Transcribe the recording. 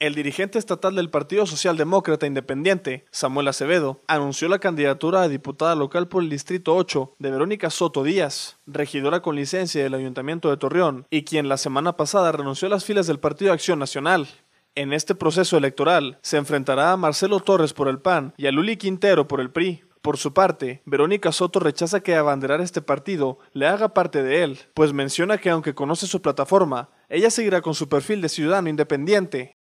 El dirigente estatal del Partido Socialdemócrata Independiente, Samuel Acevedo, anunció la candidatura a diputada local por el Distrito 8 de Verónica Soto Díaz, regidora con licencia del Ayuntamiento de Torreón, y quien la semana pasada renunció a las filas del Partido Acción Nacional. En este proceso electoral se enfrentará a Marcelo Torres por el PAN y a Luli Quintero por el PRI. Por su parte, Verónica Soto rechaza que abanderar este partido le haga parte de él, pues menciona que aunque conoce su plataforma, ella seguirá con su perfil de ciudadano independiente.